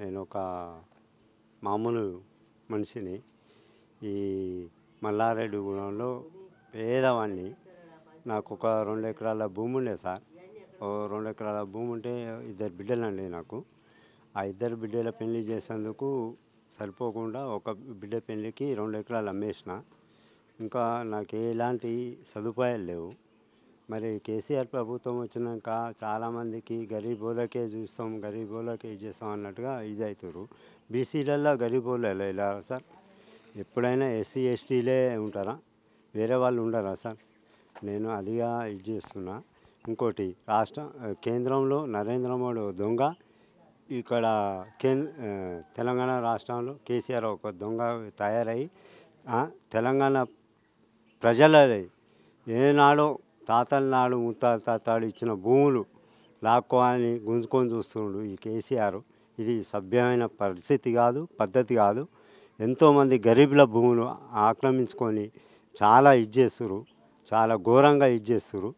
నేను ఒక మామూలు మనిషిని ఈ మల్లారెడ్డి గుణంలో పేదవాడిని నాకు ఒక రెండు ఎకరాల భూమి ఉండే సార్ ఓ రెండు ఎకరాల భూమి ఉంటే ఇద్దరు బిడ్డలు అండి నాకు ఆ ఇద్దరు బిడ్డల పెళ్లి చేసేందుకు సరిపోకుండా ఒక బిడ్డ పెళ్లికి రెండు ఎకరాలు అమ్మేసిన ఇంకా నాకు ఎలాంటి సదుపాయాలు లేవు మరి కేసీఆర్ ప్రభుత్వం వచ్చినాక చాలామందికి గరీబోళ్ళకే చూస్తాం గరీబోళ్ళకే ఇది చేస్తాం అన్నట్టుగా ఇది అవుతారు బీసీలలో గరీబోళ్ళు ఇలా సార్ ఎప్పుడైనా ఎస్సీ ఎస్టీలే ఉంటారా వేరే వాళ్ళు ఉండరా సార్ నేను అదిగా ఇది చేస్తున్నా ఇంకోటి రాష్ట్ర కేంద్రంలో నరేంద్ర మోడీ దొంగ ఇక్కడ కేంద్ర తెలంగాణ రాష్ట్రంలో కేసీఆర్ ఒక దొంగ తయారయ్యి తెలంగాణ ప్రజల ఏనాడో తాతల నాడు ముత్తాత తాతాడు ఇచ్చిన భూములు లాక్కోవాలని గుంజుకొని చూస్తున్నాడు ఈ కేసీఆర్ ఇది సభ్యమైన పరిస్థితి కాదు పద్ధతి కాదు ఎంతోమంది గరీబుల భూములు ఆక్రమించుకొని చాలా ఇది చేస్తున్నారు చాలా ఘోరంగా ఇది చేస్తున్నారు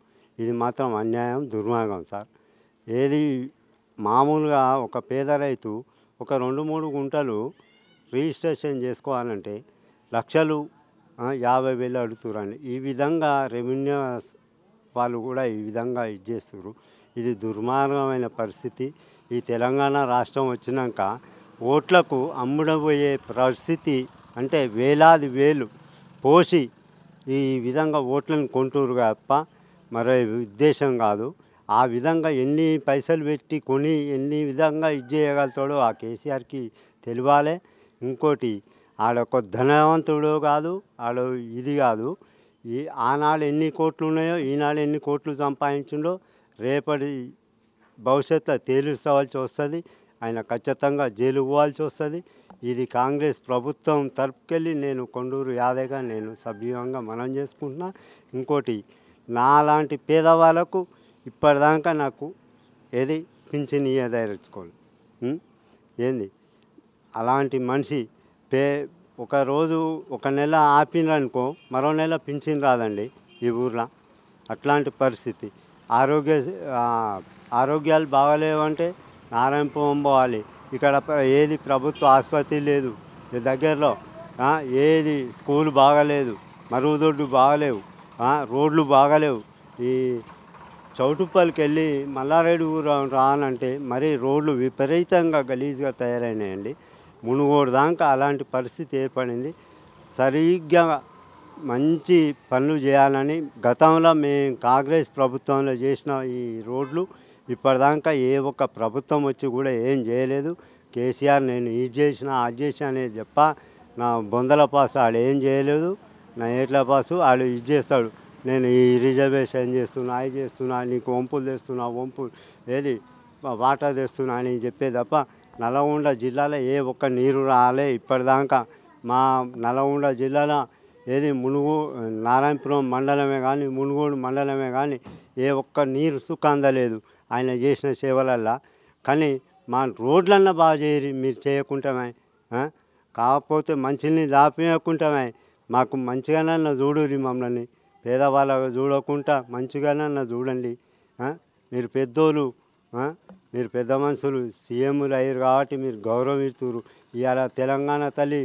ఇది మాత్రం అన్యాయం దుర్మార్గం సార్ ఏది మామూలుగా ఒక పేద రైతు ఒక రెండు మూడు గుంటలు రిజిస్ట్రేషన్ చేసుకోవాలంటే లక్షలు యాభై వేలు అడుగుతురండి ఈ విధంగా రెవెన్యూ వాళ్ళు కూడా ఈ విధంగా ఇది చేస్తున్నారు ఇది దుర్మార్గమైన పరిస్థితి ఈ తెలంగాణ రాష్ట్రం వచ్చినాక ఓట్లకు అమ్ముడబోయే పరిస్థితి అంటే వేలాది వేలు పోసి ఈ విధంగా ఓట్లను కొంటూరు తప్ప మరో ఉద్దేశం కాదు ఆ విధంగా ఎన్ని పైసలు పెట్టి కొని ఎన్ని విధంగా ఇది చేయగలుగుతాడో ఆ కేసీఆర్కి తెలియాలి ఇంకోటి ఆడొక ధనవంతుడు కాదు ఆడ ఇది కాదు ఈ ఆనాడు ఎన్ని కోట్లు ఉన్నాయో ఈనాడు ఎన్ని కోట్లు సంపాదించిండో రేపటి భవిష్యత్తులో తేలుసవలసి వస్తుంది ఆయన ఖచ్చితంగా జైలు పోవాల్సి వస్తుంది ఇది కాంగ్రెస్ ప్రభుత్వం తరపుకెళ్ళి నేను కొండూరు యాదవ్గా నేను సభ్యంగా మనం చేసుకుంటున్నా ఇంకోటి నాలాంటి పేదవాళ్ళకు ఇప్పటిదాకా నాకు ఏది పింఛన్ ఇయ్యదరుచుకోవాలి ఏంది అలాంటి మనిషి పే ఒక రోజు ఒక నెల ఆపినరనుకో మరో నెల పింఛన్ రాదండి ఈ ఊర్లో అట్లాంటి పరిస్థితి ఆరోగ్య ఆరోగ్యాలు బాగలేవంటే నారాయణపురం పోవాలి ఇక్కడ ఏది ప్రభుత్వ ఆసుపత్రి లేదు దగ్గరలో ఏది స్కూల్ బాగలేదు మరుగుదొడ్డు బాగలేవు రోడ్లు బాగలేవు ఈ చౌటుప్పలకి వెళ్ళి మల్లారెడ్డి ఊరు రానంటే మరీ రోడ్లు విపరీతంగా గలీజ్గా తయారైనాయండి మునుగోడు దాకా అలాంటి పరిస్థితి ఏర్పడింది సరిగ్గా మంచి పనులు చేయాలని గతంలో మేము కాంగ్రెస్ ప్రభుత్వంలో చేసిన ఈ రోడ్లు ఇప్పటిదాకా ఏ ఒక్క ప్రభుత్వం వచ్చి కూడా ఏం చేయలేదు కేసీఆర్ నేను ఇది చేసిన అది చేసిన అనేది చెప్ప నా బొందల పాస్ వాడు ఏం చేయలేదు నా ఏట్ల పాసు వాడు ఇది చేస్తాడు నేను ఈ రిజర్వేషన్ చేస్తున్నా అది చేస్తున్నా నీకు వంపులు తెస్తున్నా వంపు ఏది వాటా తెస్తున్నా అని చెప్పే తప్ప నల్గొండ జిల్లాలో ఏ ఒక్క నీరు రాలే ఇప్పటిదాకా మా నల్గొండ జిల్లాలో ఏది మునుగు నారాయణపురం మండలమే కానీ మునుగోడు మండలమే కానీ ఏ ఒక్క నీరు సుఖ అందలేదు ఆయన చేసిన సేవలల్లా కానీ మా రోడ్లన్నా బాగా చేయరు మీరు చేయకుంటామే కాకపోతే మంచిని దాపేయకుంటామే మాకు మంచిగానన్నా చూడరు మమ్మల్ని పేదవాళ్ళ చూడకుండా మంచిగానన్నా చూడండి మీరు పెద్దోళ్ళు మీరు పెద్ద మనుషులు సీఎంలు అయ్యారు కాబట్టి మీరు గౌరవం ఇస్తున్నారు ఇవాళ తెలంగాణ తల్లి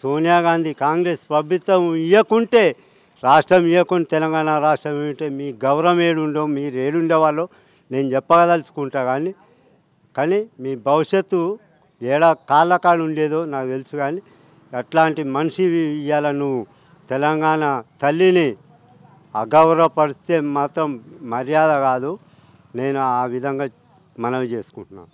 సోనియా గాంధీ కాంగ్రెస్ ప్రభుత్వం ఇవ్వకుంటే రాష్ట్రం ఇవ్వకుండా తెలంగాణ రాష్ట్రం ఏమిటంటే మీ గౌరవం ఏడుండో మీరు ఏడుండేవాళ్ళు నేను చెప్పదలుచుకుంటా కానీ కానీ మీ భవిష్యత్తు ఏడా కాళ్ళకాడు ఉండేదో నాకు తెలుసు కానీ అట్లాంటి మనిషి ఇవాళ నువ్వు తెలంగాణ తల్లిని అగౌరవపరిస్తే మాత్రం మర్యాద కాదు నేను ఆ విధంగా మనవి చేసుకుంటున్నాం